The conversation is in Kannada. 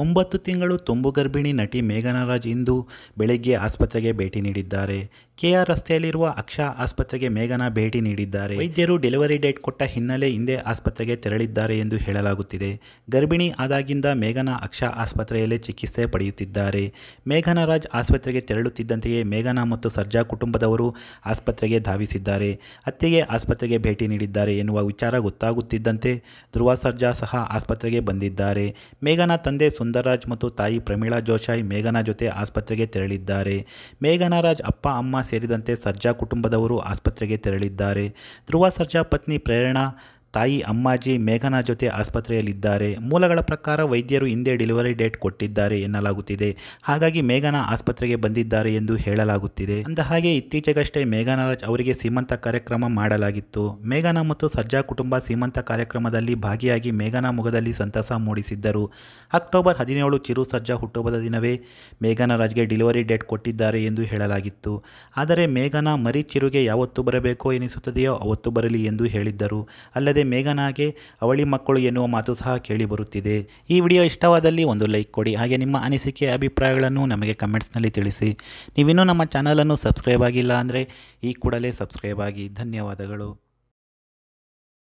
ಒಂಬತ್ತು ತಿಂಗಳು ತುಂಬು ಗರ್ಭಿಣಿ ನಟಿ ಮೇಘನರಾಜ್ ಇಂದು ಬೆಳಗ್ಗೆ ಆಸ್ಪತ್ರೆಗೆ ಭೇಟಿ ನೀಡಿದ್ದಾರೆ ಕೆಆರ್ ರಸ್ತೆಯಲ್ಲಿರುವ ಅಕ್ಷಾ ಆಸ್ಪತ್ರೆಗೆ ಮೇಘನಾ ಭೇಟಿ ನೀಡಿದ್ದಾರೆ ವೈದ್ಯರು ಡೆಲಿವರಿ ಡೇಟ್ ಕೊಟ್ಟ ಹಿನ್ನೆಲೆ ಹಿಂದೆ ಆಸ್ಪತ್ರೆಗೆ ತೆರಳಿದ್ದಾರೆ ಎಂದು ಹೇಳಲಾಗುತ್ತಿದೆ ಗರ್ಭಿಣಿ ಆದಾಗಿಂದ ಮೇಘನಾ ಅಕ್ಷಾ ಆಸ್ಪತ್ರೆಯಲ್ಲೇ ಚಿಕಿತ್ಸೆ ಪಡೆಯುತ್ತಿದ್ದಾರೆ ಮೇಘನರಾಜ್ ಆಸ್ಪತ್ರೆಗೆ ತೆರಳುತ್ತಿದ್ದಂತೆಯೇ ಮೇಘನಾ ಮತ್ತು ಸರ್ಜಾ ಕುಟುಂಬದವರು ಆಸ್ಪತ್ರೆಗೆ ಧಾವಿಸಿದ್ದಾರೆ ಅತ್ತೆಗೆ ಆಸ್ಪತ್ರೆಗೆ ಭೇಟಿ ನೀಡಿದ್ದಾರೆ ಎನ್ನುವ ವಿಚಾರ ಗೊತ್ತಾಗುತ್ತಿದ್ದಂತೆ ಧ್ರುವ ಸರ್ಜಾ ಸಹ ಆಸ್ಪತ್ರೆಗೆ ಬಂದಿದ್ದಾರೆ ಮೇಘನಾ ತಂದೆ ಸುಂದರರಾಜ್ ಮತ್ತು ತಾಯಿ ಪ್ರಮೀಳಾ ಜೋಶಾಯಿ ಮೇಘನಾ ಜೊತೆ ಆಸ್ಪತ್ರೆಗೆ ತೆರಳಿದ್ದಾರೆ ಮೇಘನಾ ಅಪ್ಪ ಅಮ್ಮ ಸೇರಿದಂತೆ ಸರ್ಜಾ ಕುಟುಂಬದವರು ಆಸ್ಪತ್ರೆಗೆ ತೆರಳಿದ್ದಾರೆ ಧ್ರುವ ಸರ್ಜಾ ಪತ್ನಿ ಪ್ರೇರಣಾ ತಾಯಿ ಅಮ್ಮಾಜಿ ಮೇಘನಾ ಜೊತೆ ಆಸ್ಪತ್ರೆಯಲ್ಲಿದ್ದಾರೆ ಮೂಲಗಳ ಪ್ರಕಾರ ವೈದ್ಯರು ಹಿಂದೆ ಡೆಲಿವರಿ ಡೇಟ್ ಕೊಟ್ಟಿದ್ದಾರೆ ಎನ್ನಲಾಗುತ್ತಿದೆ ಹಾಗಾಗಿ ಮೇಘನಾ ಆಸ್ಪತ್ರೆಗೆ ಬಂದಿದ್ದಾರೆ ಎಂದು ಹೇಳಲಾಗುತ್ತಿದೆ ಅಂದಹಾಗೆ ಇತ್ತೀಚೆಗಷ್ಟೇ ಮೇಘನರಾಜ್ ಅವರಿಗೆ ಸೀಮಂತ ಕಾರ್ಯಕ್ರಮ ಮಾಡಲಾಗಿತ್ತು ಮೇಘನಾ ಮತ್ತು ಸರ್ಜಾ ಕುಟುಂಬ ಸೀಮಂತ ಕಾರ್ಯಕ್ರಮದಲ್ಲಿ ಭಾಗಿಯಾಗಿ ಮೇಘನಾ ಮುಖದಲ್ಲಿ ಸಂತಸ ಮೂಡಿಸಿದ್ದರು ಅಕ್ಟೋಬರ್ ಹದಿನೇಳು ಚಿರು ಸರ್ಜಾ ಹುಟ್ಟುಹಬ್ಬದ ದಿನವೇ ರಾಜ್ಗೆ ಡೆಲಿವರಿ ಡೇಟ್ ಕೊಟ್ಟಿದ್ದಾರೆ ಎಂದು ಹೇಳಲಾಗಿತ್ತು ಆದರೆ ಮೇಘನಾ ಮರಿ ಚಿರುಗೆ ಯಾವತ್ತು ಬರಬೇಕೋ ಎನಿಸುತ್ತದೆಯೋ ಅವತ್ತು ಬರಲಿ ಎಂದು ಹೇಳಿದ್ದರು ಅಲ್ಲದೆ ಅಲ್ಲದೆ ಮೇಘನಾಗೆ ಅವಳಿ ಮಕ್ಕಳು ಎನ್ನುವ ಮಾತು ಸಹ ಕೇಳಿಬರುತ್ತಿದೆ ಈ ವಿಡಿಯೋ ಇಷ್ಟವಾದಲ್ಲಿ ಒಂದು ಲೈಕ್ ಕೊಡಿ ಹಾಗೆ ನಿಮ್ಮ ಅನಿಸಿಕೆ ಅಭಿಪ್ರಾಯಗಳನ್ನು ನಮಗೆ ಕಮೆಂಟ್ಸ್ನಲ್ಲಿ ತಿಳಿಸಿ ನೀವಿನ್ನೂ ನಮ್ಮ ಚಾನಲನ್ನು ಸಬ್ಸ್ಕ್ರೈಬ್ ಆಗಿಲ್ಲ ಅಂದರೆ ಈ ಕೂಡಲೇ ಸಬ್ಸ್ಕ್ರೈಬ್ ಆಗಿ ಧನ್ಯವಾದಗಳು